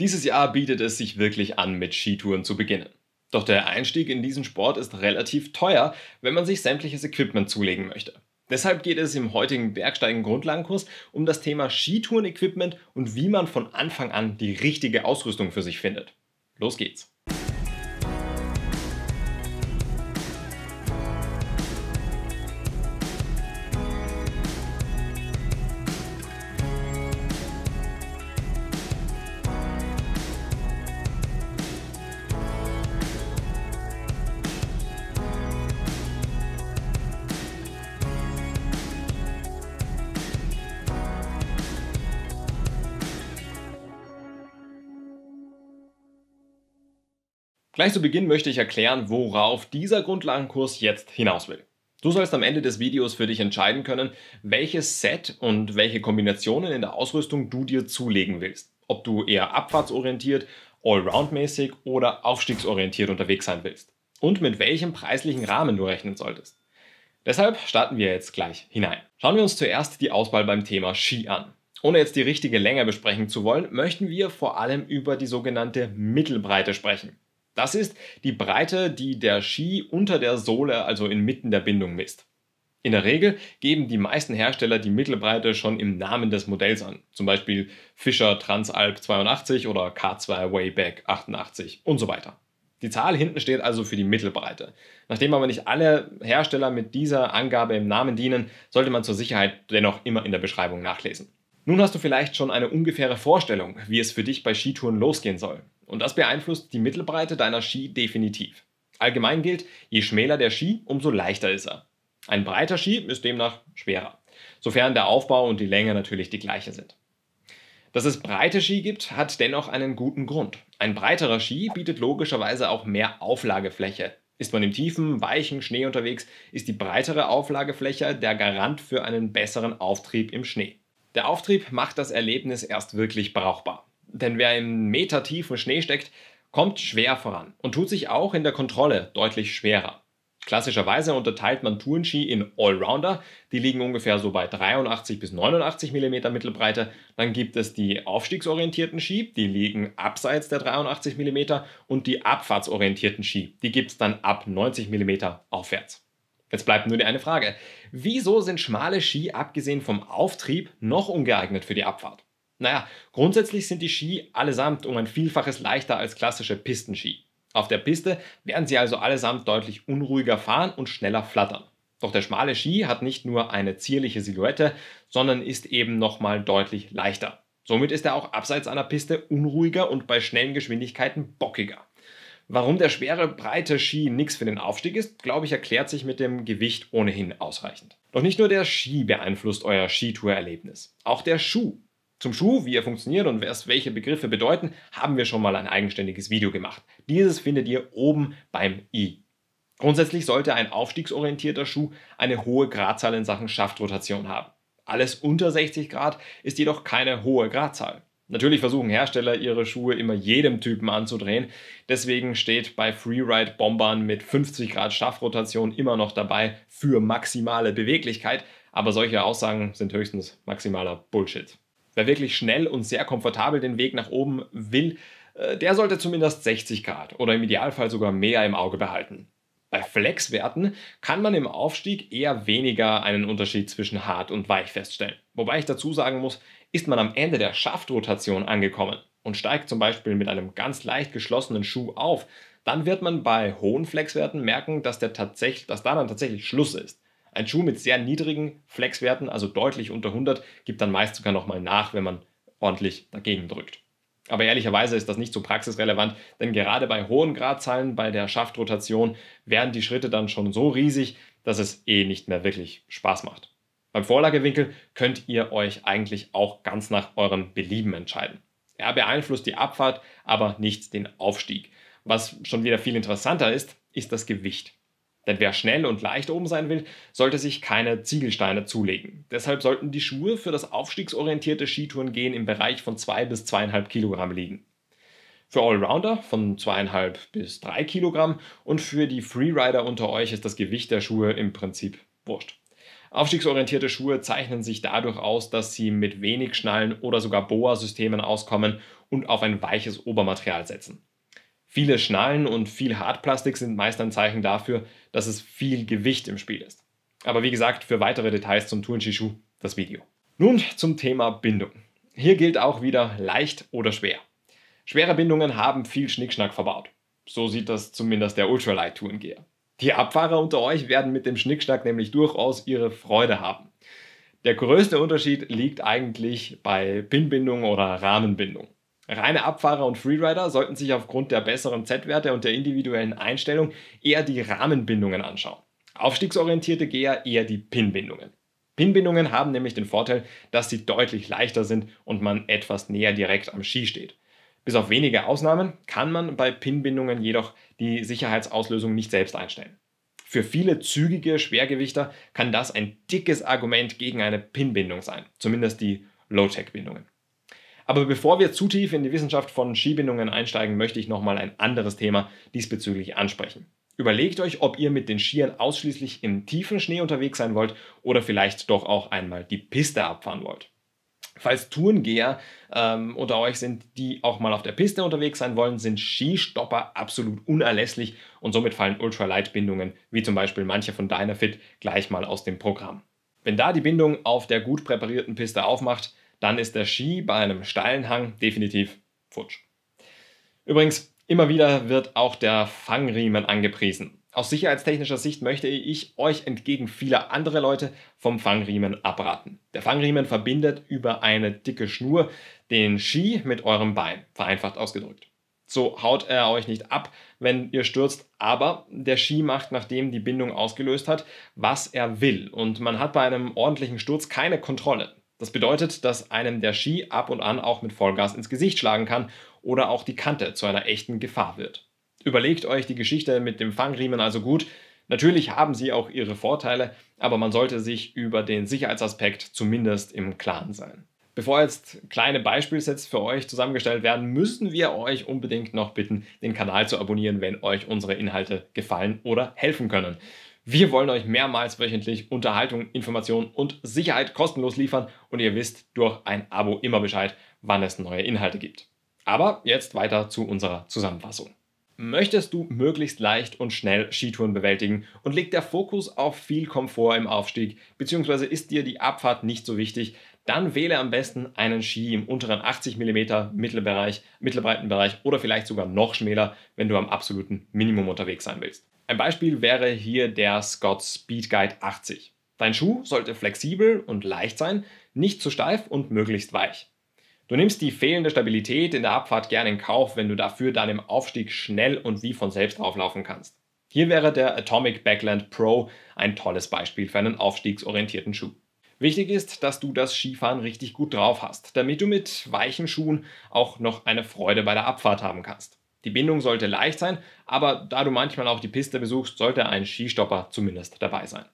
Dieses Jahr bietet es sich wirklich an, mit Skitouren zu beginnen. Doch der Einstieg in diesen Sport ist relativ teuer, wenn man sich sämtliches Equipment zulegen möchte. Deshalb geht es im heutigen Bergsteigen-Grundlagenkurs um das Thema Skitouren-Equipment und wie man von Anfang an die richtige Ausrüstung für sich findet. Los geht's! Gleich zu Beginn möchte ich erklären, worauf dieser Grundlagenkurs jetzt hinaus will. Du sollst am Ende des Videos für dich entscheiden können, welches Set und welche Kombinationen in der Ausrüstung du dir zulegen willst. Ob du eher abfahrtsorientiert, allroundmäßig oder aufstiegsorientiert unterwegs sein willst. Und mit welchem preislichen Rahmen du rechnen solltest. Deshalb starten wir jetzt gleich hinein. Schauen wir uns zuerst die Auswahl beim Thema Ski an. Ohne jetzt die richtige Länge besprechen zu wollen, möchten wir vor allem über die sogenannte Mittelbreite sprechen. Das ist die Breite, die der Ski unter der Sohle, also inmitten der Bindung, misst. In der Regel geben die meisten Hersteller die Mittelbreite schon im Namen des Modells an, zum Beispiel Fischer Transalp 82 oder K2 Wayback 88 und so weiter. Die Zahl hinten steht also für die Mittelbreite. Nachdem aber nicht alle Hersteller mit dieser Angabe im Namen dienen, sollte man zur Sicherheit dennoch immer in der Beschreibung nachlesen. Nun hast du vielleicht schon eine ungefähre Vorstellung, wie es für dich bei Skitouren losgehen soll und das beeinflusst die Mittelbreite deiner Ski definitiv. Allgemein gilt, je schmäler der Ski, umso leichter ist er. Ein breiter Ski ist demnach schwerer, sofern der Aufbau und die Länge natürlich die gleiche sind. Dass es breite Ski gibt, hat dennoch einen guten Grund. Ein breiterer Ski bietet logischerweise auch mehr Auflagefläche. Ist man im tiefen, weichen Schnee unterwegs, ist die breitere Auflagefläche der Garant für einen besseren Auftrieb im Schnee. Der Auftrieb macht das Erlebnis erst wirklich brauchbar. Denn wer im metertiefen Schnee steckt, kommt schwer voran und tut sich auch in der Kontrolle deutlich schwerer. Klassischerweise unterteilt man Tourenski in Allrounder, die liegen ungefähr so bei 83 bis 89 mm Mittelbreite. Dann gibt es die aufstiegsorientierten Ski, die liegen abseits der 83 mm und die abfahrtsorientierten Ski, die gibt es dann ab 90 mm aufwärts. Jetzt bleibt nur die eine Frage. Wieso sind schmale Ski abgesehen vom Auftrieb noch ungeeignet für die Abfahrt? Naja, grundsätzlich sind die Ski allesamt um ein Vielfaches leichter als klassische Pistenski. Auf der Piste werden sie also allesamt deutlich unruhiger fahren und schneller flattern. Doch der schmale Ski hat nicht nur eine zierliche Silhouette, sondern ist eben nochmal deutlich leichter. Somit ist er auch abseits einer Piste unruhiger und bei schnellen Geschwindigkeiten bockiger. Warum der schwere, breite Ski nichts für den Aufstieg ist, glaube ich, erklärt sich mit dem Gewicht ohnehin ausreichend. Doch nicht nur der Ski beeinflusst euer Skitour-Erlebnis. Auch der Schuh zum Schuh, wie er funktioniert und was welche Begriffe bedeuten, haben wir schon mal ein eigenständiges Video gemacht. Dieses findet ihr oben beim i. Grundsätzlich sollte ein aufstiegsorientierter Schuh eine hohe Gradzahl in Sachen Schaftrotation haben. Alles unter 60 Grad ist jedoch keine hohe Gradzahl. Natürlich versuchen Hersteller ihre Schuhe immer jedem Typen anzudrehen. Deswegen steht bei Freeride Bombern mit 50 Grad Schaftrotation immer noch dabei für maximale Beweglichkeit. Aber solche Aussagen sind höchstens maximaler Bullshit. Wer wirklich schnell und sehr komfortabel den Weg nach oben will, äh, der sollte zumindest 60 Grad oder im Idealfall sogar mehr im Auge behalten. Bei Flexwerten kann man im Aufstieg eher weniger einen Unterschied zwischen hart und weich feststellen. Wobei ich dazu sagen muss, ist man am Ende der Schaftrotation angekommen und steigt zum Beispiel mit einem ganz leicht geschlossenen Schuh auf, dann wird man bei hohen Flexwerten merken, dass, der tatsächlich, dass da dann tatsächlich Schluss ist. Ein Schuh mit sehr niedrigen Flexwerten, also deutlich unter 100, gibt dann meist sogar nochmal nach, wenn man ordentlich dagegen drückt. Aber ehrlicherweise ist das nicht so praxisrelevant, denn gerade bei hohen Gradzahlen, bei der Schaftrotation, werden die Schritte dann schon so riesig, dass es eh nicht mehr wirklich Spaß macht. Beim Vorlagewinkel könnt ihr euch eigentlich auch ganz nach eurem Belieben entscheiden. Er beeinflusst die Abfahrt, aber nicht den Aufstieg. Was schon wieder viel interessanter ist, ist das Gewicht. Denn wer schnell und leicht oben sein will, sollte sich keine Ziegelsteine zulegen. Deshalb sollten die Schuhe für das aufstiegsorientierte Skitourengehen im Bereich von 2 bis 2,5 Kilogramm liegen. Für Allrounder von 2,5 bis 3 Kilogramm und für die Freerider unter euch ist das Gewicht der Schuhe im Prinzip wurscht. Aufstiegsorientierte Schuhe zeichnen sich dadurch aus, dass sie mit wenig Schnallen oder sogar Boa-Systemen auskommen und auf ein weiches Obermaterial setzen. Viele Schnallen und viel Hartplastik sind meist ein Zeichen dafür, dass es viel Gewicht im Spiel ist. Aber wie gesagt, für weitere Details zum Turnshishu das Video. Nun zum Thema Bindung. Hier gilt auch wieder leicht oder schwer. Schwere Bindungen haben viel Schnickschnack verbaut. So sieht das zumindest der Ultralight-Tourengeher. Die Abfahrer unter euch werden mit dem Schnickschnack nämlich durchaus ihre Freude haben. Der größte Unterschied liegt eigentlich bei Pinbindung oder Rahmenbindung. Reine Abfahrer und Freerider sollten sich aufgrund der besseren Z-Werte und der individuellen Einstellung eher die Rahmenbindungen anschauen. Aufstiegsorientierte Geher eher die Pinbindungen. Pinbindungen haben nämlich den Vorteil, dass sie deutlich leichter sind und man etwas näher direkt am Ski steht. Bis auf wenige Ausnahmen kann man bei Pinbindungen jedoch die Sicherheitsauslösung nicht selbst einstellen. Für viele zügige Schwergewichter kann das ein dickes Argument gegen eine Pinbindung sein, zumindest die Low-Tech-Bindungen. Aber bevor wir zu tief in die Wissenschaft von Skibindungen einsteigen, möchte ich nochmal ein anderes Thema diesbezüglich ansprechen. Überlegt euch, ob ihr mit den Skiern ausschließlich im tiefen Schnee unterwegs sein wollt oder vielleicht doch auch einmal die Piste abfahren wollt. Falls Tourengeher ähm, unter euch sind, die auch mal auf der Piste unterwegs sein wollen, sind Skistopper absolut unerlässlich und somit fallen Ultralight-Bindungen, wie zum Beispiel manche von Dynafit, gleich mal aus dem Programm. Wenn da die Bindung auf der gut präparierten Piste aufmacht, dann ist der Ski bei einem steilen Hang definitiv futsch. Übrigens, immer wieder wird auch der Fangriemen angepriesen. Aus sicherheitstechnischer Sicht möchte ich euch entgegen vieler anderer Leute vom Fangriemen abraten. Der Fangriemen verbindet über eine dicke Schnur den Ski mit eurem Bein, vereinfacht ausgedrückt. So haut er euch nicht ab, wenn ihr stürzt, aber der Ski macht, nachdem die Bindung ausgelöst hat, was er will und man hat bei einem ordentlichen Sturz keine Kontrolle. Das bedeutet, dass einem der Ski ab und an auch mit Vollgas ins Gesicht schlagen kann oder auch die Kante zu einer echten Gefahr wird. Überlegt euch die Geschichte mit dem Fangriemen also gut. Natürlich haben sie auch ihre Vorteile, aber man sollte sich über den Sicherheitsaspekt zumindest im Klaren sein. Bevor jetzt kleine Beispielsets für euch zusammengestellt werden, müssen wir euch unbedingt noch bitten, den Kanal zu abonnieren, wenn euch unsere Inhalte gefallen oder helfen können. Wir wollen euch mehrmals wöchentlich Unterhaltung, Information und Sicherheit kostenlos liefern und ihr wisst durch ein Abo immer Bescheid, wann es neue Inhalte gibt. Aber jetzt weiter zu unserer Zusammenfassung. Möchtest du möglichst leicht und schnell Skitouren bewältigen und legt der Fokus auf viel Komfort im Aufstieg, beziehungsweise ist dir die Abfahrt nicht so wichtig, dann wähle am besten einen Ski im unteren 80 mm Mittelbereich, Mittelbreitenbereich oder vielleicht sogar noch schmäler, wenn du am absoluten Minimum unterwegs sein willst. Ein Beispiel wäre hier der Scott Speed Guide 80. Dein Schuh sollte flexibel und leicht sein, nicht zu steif und möglichst weich. Du nimmst die fehlende Stabilität in der Abfahrt gerne in Kauf, wenn du dafür dann im Aufstieg schnell und wie von selbst auflaufen kannst. Hier wäre der Atomic Backland Pro ein tolles Beispiel für einen aufstiegsorientierten Schuh. Wichtig ist, dass du das Skifahren richtig gut drauf hast, damit du mit weichen Schuhen auch noch eine Freude bei der Abfahrt haben kannst. Die Bindung sollte leicht sein, aber da du manchmal auch die Piste besuchst, sollte ein Skistopper zumindest dabei sein.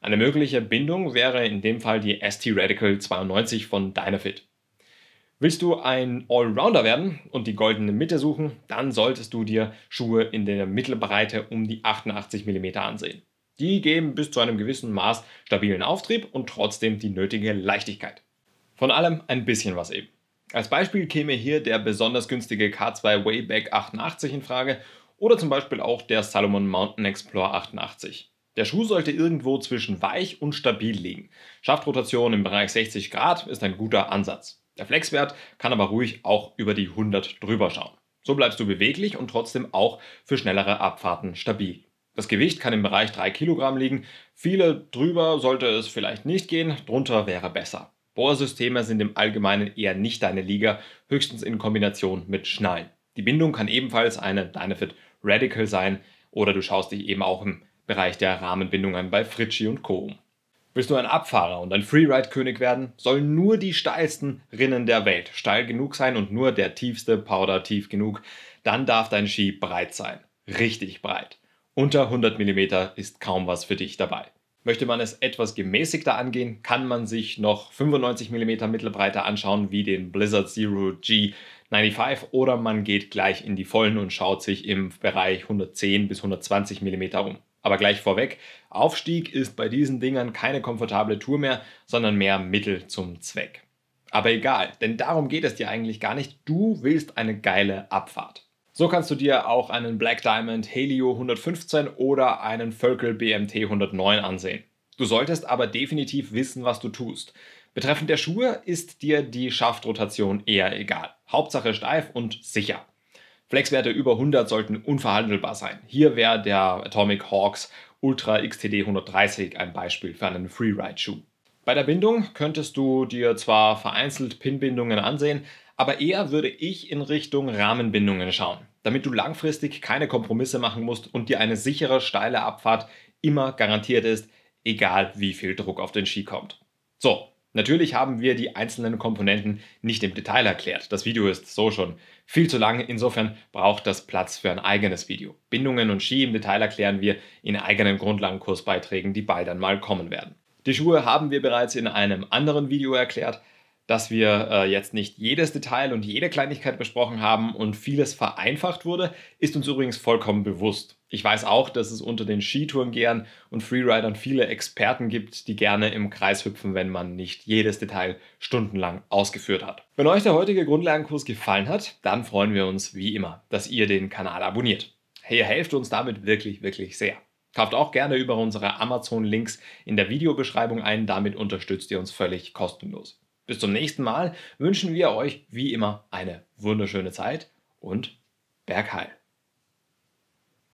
Eine mögliche Bindung wäre in dem Fall die ST Radical 92 von Dynafit. Willst du ein Allrounder werden und die goldene Mitte suchen, dann solltest du dir Schuhe in der Mittelbreite um die 88 mm ansehen. Die geben bis zu einem gewissen Maß stabilen Auftrieb und trotzdem die nötige Leichtigkeit. Von allem ein bisschen was eben. Als Beispiel käme hier der besonders günstige K2 Wayback 88 in Frage oder zum Beispiel auch der Salomon Mountain Explorer 88. Der Schuh sollte irgendwo zwischen weich und stabil liegen. Schaftrotation im Bereich 60 Grad ist ein guter Ansatz. Der Flexwert kann aber ruhig auch über die 100 drüber schauen. So bleibst du beweglich und trotzdem auch für schnellere Abfahrten stabil. Das Gewicht kann im Bereich 3 Kilogramm liegen. Viele drüber sollte es vielleicht nicht gehen, drunter wäre besser. Bohrsysteme sind im Allgemeinen eher nicht deine Liga, höchstens in Kombination mit Schnallen. Die Bindung kann ebenfalls eine Dynafit Radical sein oder du schaust dich eben auch im Bereich der Rahmenbindungen bei Fritschi und Co. um. Willst du ein Abfahrer und ein Freeride-König werden, sollen nur die steilsten Rinnen der Welt steil genug sein und nur der tiefste Powder tief genug. Dann darf dein Ski breit sein. Richtig breit. Unter 100 mm ist kaum was für dich dabei. Möchte man es etwas gemäßigter angehen, kann man sich noch 95 mm Mittelbreite anschauen, wie den Blizzard Zero G 95 oder man geht gleich in die vollen und schaut sich im Bereich 110 bis 120 mm um. Aber gleich vorweg, Aufstieg ist bei diesen Dingern keine komfortable Tour mehr, sondern mehr Mittel zum Zweck. Aber egal, denn darum geht es dir eigentlich gar nicht. Du willst eine geile Abfahrt. So kannst du dir auch einen Black Diamond Helio 115 oder einen Völkel BMT 109 ansehen. Du solltest aber definitiv wissen, was du tust. Betreffend der Schuhe ist dir die Schaftrotation eher egal. Hauptsache steif und sicher. Flexwerte über 100 sollten unverhandelbar sein. Hier wäre der Atomic Hawks Ultra XTD 130 ein Beispiel für einen Freeride-Schuh. Bei der Bindung könntest du dir zwar vereinzelt Pinbindungen ansehen, aber eher würde ich in Richtung Rahmenbindungen schauen, damit du langfristig keine Kompromisse machen musst und dir eine sichere, steile Abfahrt immer garantiert ist, egal wie viel Druck auf den Ski kommt. So, natürlich haben wir die einzelnen Komponenten nicht im Detail erklärt. Das Video ist so schon viel zu lang, insofern braucht das Platz für ein eigenes Video. Bindungen und Ski im Detail erklären wir in eigenen Grundlagenkursbeiträgen, die bald einmal kommen werden. Die Schuhe haben wir bereits in einem anderen Video erklärt, dass wir äh, jetzt nicht jedes Detail und jede Kleinigkeit besprochen haben und vieles vereinfacht wurde, ist uns übrigens vollkommen bewusst. Ich weiß auch, dass es unter den Skitourengehern und Freeridern viele Experten gibt, die gerne im Kreis hüpfen, wenn man nicht jedes Detail stundenlang ausgeführt hat. Wenn euch der heutige Grundlagenkurs gefallen hat, dann freuen wir uns wie immer, dass ihr den Kanal abonniert. Ihr helft uns damit wirklich, wirklich sehr. Kauft auch gerne über unsere Amazon-Links in der Videobeschreibung ein, damit unterstützt ihr uns völlig kostenlos. Bis zum nächsten Mal wünschen wir euch wie immer eine wunderschöne Zeit und Bergheil.